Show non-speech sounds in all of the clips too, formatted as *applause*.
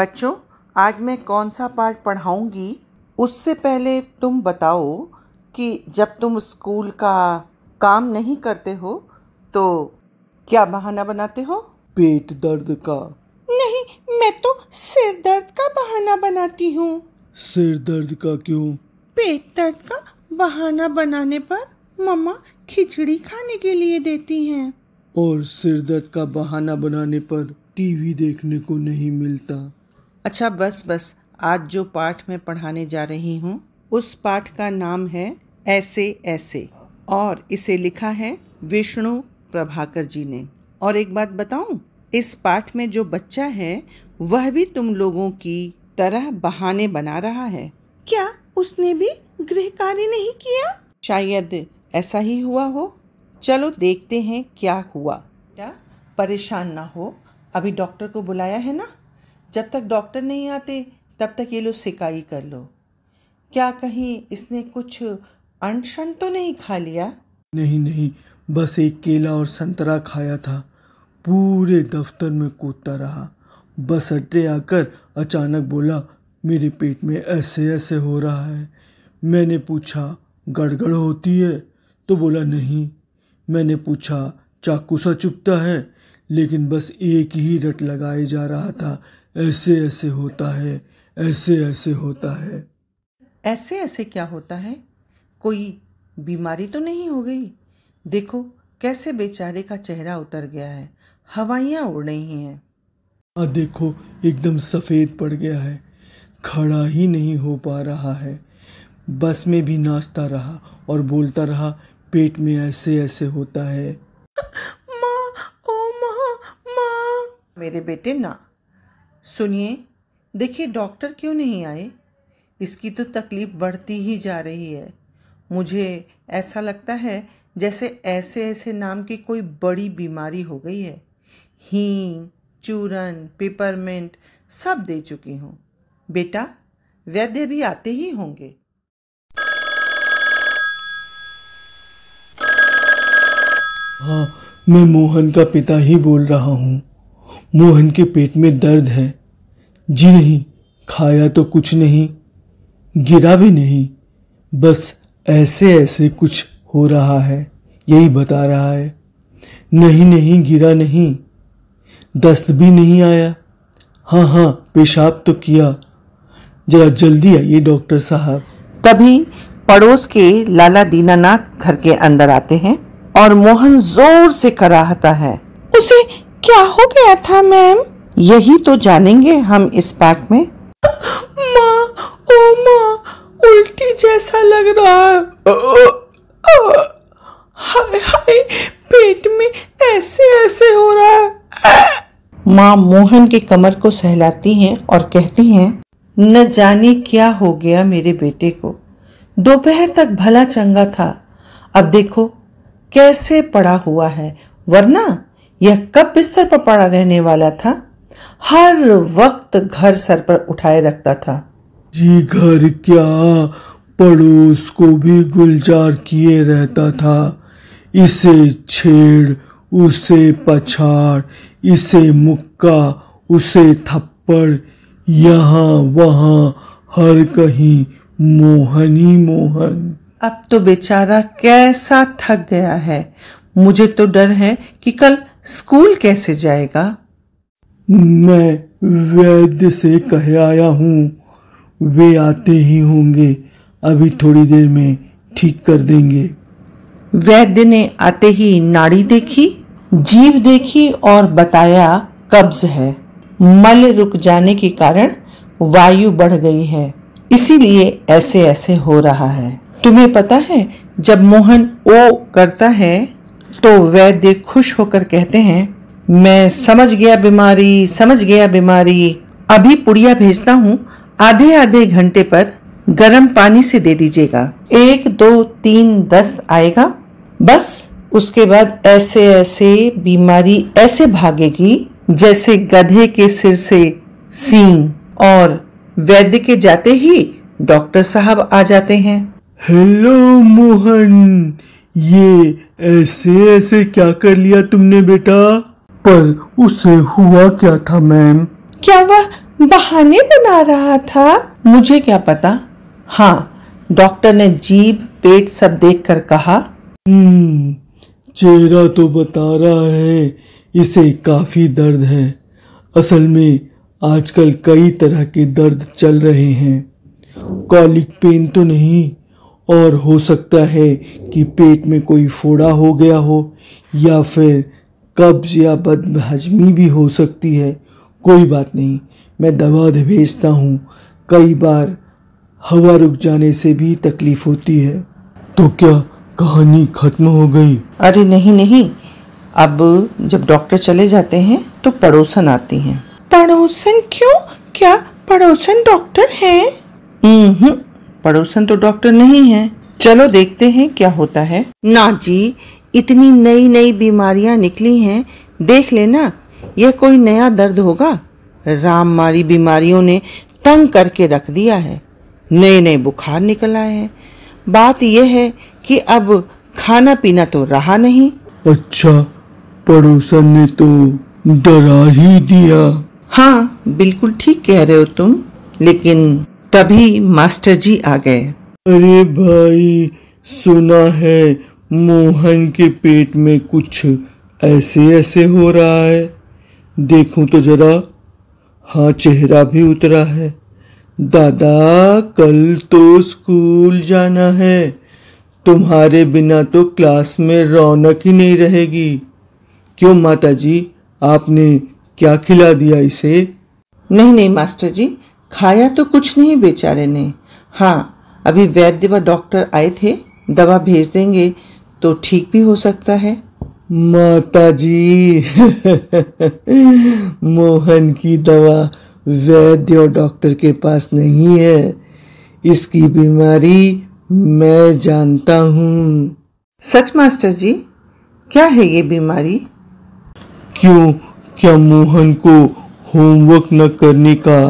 बच्चों आज मैं कौन सा पार्ट पढ़ाऊंगी उससे पहले तुम बताओ कि जब तुम स्कूल का काम नहीं करते हो तो क्या बहाना बनाते हो पेट दर्द का नहीं मैं तो सिर दर्द का बहाना बनाती हूँ सिर दर्द का क्यों पेट दर्द का बहाना बनाने पर मम्मा खिचड़ी खाने के लिए देती हैं और सिर दर्द का बहाना बनाने पर टीवी देखने को नहीं मिलता अच्छा बस बस आज जो पाठ मैं पढ़ाने जा रही हूँ उस पाठ का नाम है ऐसे ऐसे और इसे लिखा है विष्णु प्रभाकर जी ने और एक बात बताऊं इस पाठ में जो बच्चा है वह भी तुम लोगों की तरह बहाने बना रहा है क्या उसने भी गृह कार्य नहीं किया शायद ऐसा ही हुआ हो चलो देखते हैं क्या हुआ परेशान ना हो अभी डॉक्टर को बुलाया है ना जब तक डॉक्टर नहीं आते तब तक ये लो सिकाई कर लो क्या कहीं इसने कुछ अनशन तो नहीं खा लिया नहीं नहीं बस एक केला और संतरा खाया था पूरे दफ्तर में कूदता रहा बस अड्डे आकर अचानक बोला मेरे पेट में ऐसे ऐसे हो रहा है मैंने पूछा गड़गड़ होती है तो बोला नहीं मैंने पूछा चाकू सा चुपता है लेकिन बस एक ही रट लगाए जा रहा था ऐसे ऐसे होता है ऐसे ऐसे होता है ऐसे ऐसे क्या होता है कोई बीमारी तो नहीं हो गई देखो कैसे बेचारे का चेहरा उतर गया है हवाइयाँ उड़ रही हैं आ देखो एकदम सफ़ेद पड़ गया है खड़ा ही नहीं हो पा रहा है बस में भी नाचता रहा और बोलता रहा पेट में ऐसे ऐसे होता है *laughs* माँ ओ माँ माँ मेरे बेटे ना सुनिए देखिए डॉक्टर क्यों नहीं आए इसकी तो तकलीफ़ बढ़ती ही जा रही है मुझे ऐसा लगता है जैसे ऐसे ऐसे नाम की कोई बड़ी बीमारी हो गई है हींग चूरन पेपरमेंट सब दे चुकी हूँ बेटा वैद्य भी आते ही होंगे हाँ मैं मोहन का पिता ही बोल रहा हूँ मोहन के पेट में दर्द है जी नहीं खाया तो कुछ नहीं गिरा भी नहीं बस ऐसे ऐसे कुछ हो रहा है यही बता रहा है नहीं नहीं गिरा नहीं दस्त भी नहीं आया हाँ हाँ पेशाब तो किया जरा जल्दी आइए डॉक्टर साहब तभी पड़ोस के लाला दीनानाथ घर के अंदर आते हैं और मोहन जोर से कराहता है उसे क्या हो गया था मैम यही तो जानेंगे हम इस पार्क में माँ ओ माँ उल्टी जैसा लग रहा है हाय हाय पेट में ऐसे ऐसे हो रहा है माँ मोहन के कमर को सहलाती हैं और कहती हैं न जाने क्या हो गया मेरे बेटे को दोपहर तक भला चंगा था अब देखो कैसे पड़ा हुआ है वरना यह कब बिस्तर पर पड़ा रहने वाला था हर वक्त घर सर पर उठाए रखता था जी घर क्या पड़ोस को भी गुलजार किए रहता था इसे छेड़ उसे पछाड़ इसे मुक्का उसे थप्पड़ यहाँ वहाँ हर कहीं मोहन ही मोहन अब तो बेचारा कैसा थक गया है मुझे तो डर है कि कल स्कूल कैसे जाएगा मैं वैद्य से कह आया हूँ वे आते ही होंगे अभी थोड़ी देर में ठीक कर देंगे वैद्य ने आते ही नाड़ी देखी जीव देखी और बताया कब्ज है मल रुक जाने के कारण वायु बढ़ गई है इसीलिए ऐसे ऐसे हो रहा है तुम्हें पता है जब मोहन ओ करता है तो वैद्य खुश होकर कहते हैं मैं समझ गया बीमारी समझ गया बीमारी अभी पुड़िया भेजता हूँ आधे आधे घंटे पर गर्म पानी से दे दीजिएगा एक दो तीन दस्त आएगा बस उसके बाद ऐसे ऐसे बीमारी ऐसे भागेगी जैसे गधे के सिर से सींग और वैद्य के जाते ही डॉक्टर साहब आ जाते हैं हेलो मोहन ये ऐसे ऐसे क्या कर लिया तुमने बेटा पर उसे हुआ क्या था मैम क्या वह बहाने बना रहा था मुझे क्या पता हाँ डॉक्टर ने जीब पेट सब देख कर कहा हम्म चेहरा तो बता रहा है इसे काफी दर्द है असल में आजकल कई तरह के दर्द चल रहे हैं कॉलिक पेन तो नहीं और हो सकता है कि पेट में कोई फोड़ा हो गया हो या फिर कब्ज़ या बदहजमी भी हो सकती है कोई बात नहीं मैं दवा दे भेजता हूँ कई बार हवा रुक जाने से भी तकलीफ़ होती है तो क्या कहानी खत्म हो गई अरे नहीं नहीं अब जब डॉक्टर चले जाते हैं तो पड़ोसन आती हैं पड़ोसन क्यों क्या पड़ोसन डॉक्टर हैं हम्म, हम्म। पड़ोसन तो डॉक्टर नहीं है चलो देखते हैं क्या होता है ना जी इतनी नई नई बीमारियां निकली हैं देख लेना यह कोई नया दर्द होगा राम मारी बीमारियों ने तंग करके रख दिया है नए नए बुखार निकल आए हैं बात यह है कि अब खाना पीना तो रहा नहीं अच्छा पड़ोसन ने तो डरा ही दिया हाँ बिल्कुल ठीक कह रहे हो तुम लेकिन तभी मास्टर जी आ गए अरे भाई सुना है मोहन के पेट में कुछ ऐसे ऐसे हो रहा है देखूं तो जरा हाँ चेहरा भी उतरा है दादा कल तो स्कूल जाना है तुम्हारे बिना तो क्लास में रौनक ही नहीं रहेगी क्यों माता जी आपने क्या खिला दिया इसे नहीं नहीं मास्टर जी खाया तो कुछ नहीं बेचारे ने हाँ अभी वैद्य व डॉक्टर आए थे दवा भेज देंगे तो ठीक भी हो सकता है माता जी *laughs* मोहन की दवा वैद्य और डॉक्टर के पास नहीं है इसकी बीमारी मैं जानता हूँ सच मास्टर जी क्या है ये बीमारी क्यों क्या मोहन को होमवर्क न करने का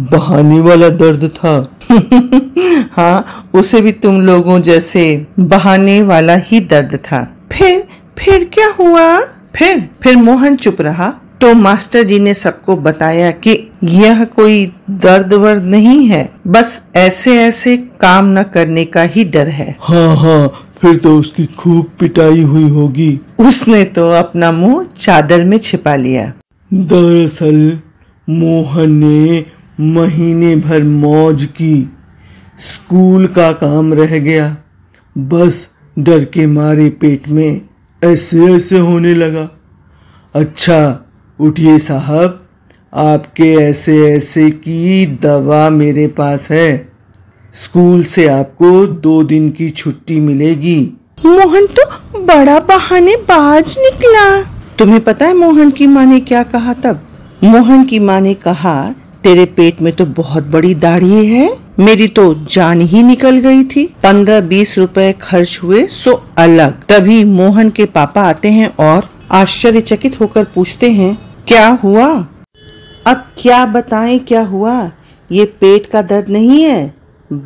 बहाने वाला दर्द था *laughs* हाँ उसे भी तुम लोगों जैसे बहाने वाला ही दर्द था फिर फिर क्या हुआ फिर फिर मोहन चुप रहा तो मास्टर जी ने सबको बताया कि यह कोई दर्द वर्द नहीं है बस ऐसे ऐसे काम न करने का ही डर है हाँ हाँ फिर तो उसकी खूब पिटाई हुई होगी उसने तो अपना मुंह चादर में छिपा लिया दरअसल मोहन ने महीने भर मौज की स्कूल का काम रह गया बस डर के मारे पेट में ऐसे ऐसे होने लगा अच्छा उठिए साहब आपके ऐसे ऐसे की दवा मेरे पास है स्कूल से आपको दो दिन की छुट्टी मिलेगी मोहन तो बड़ा बहाने बाज निकला तुम्हें पता है मोहन की माँ ने क्या कहा तब मोहन की माँ ने कहा तेरे पेट में तो बहुत बड़ी दाढ़ी है मेरी तो जान ही निकल गई थी पंद्रह बीस रुपए खर्च हुए सो अलग तभी मोहन के पापा आते हैं और आश्चर्यचकित होकर पूछते हैं क्या हुआ अब क्या बताएं क्या हुआ ये पेट का दर्द नहीं है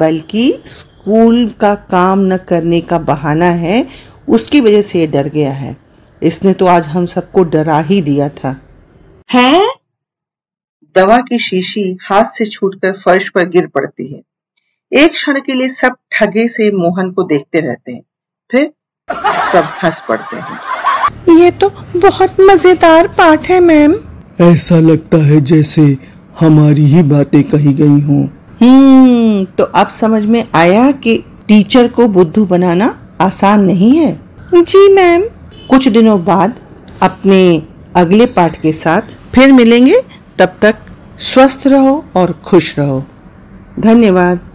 बल्कि स्कूल का काम न करने का बहाना है उसकी वजह से ये डर गया है इसने तो आज हम सबको डरा ही दिया था है दवा की शीशी हाथ से छूटकर फर्श पर गिर पड़ती है एक क्षण के लिए सब ठगे से मोहन को देखते रहते हैं फिर सब हंस पड़ते हैं ये तो बहुत मजेदार पाठ है मैम ऐसा लगता है जैसे हमारी ही बातें कही गई हों हम्म तो अब समझ में आया कि टीचर को बुद्धू बनाना आसान नहीं है जी मैम कुछ दिनों बाद अपने अगले पाठ के साथ फिर मिलेंगे तब तक स्वस्थ रहो और खुश रहो धन्यवाद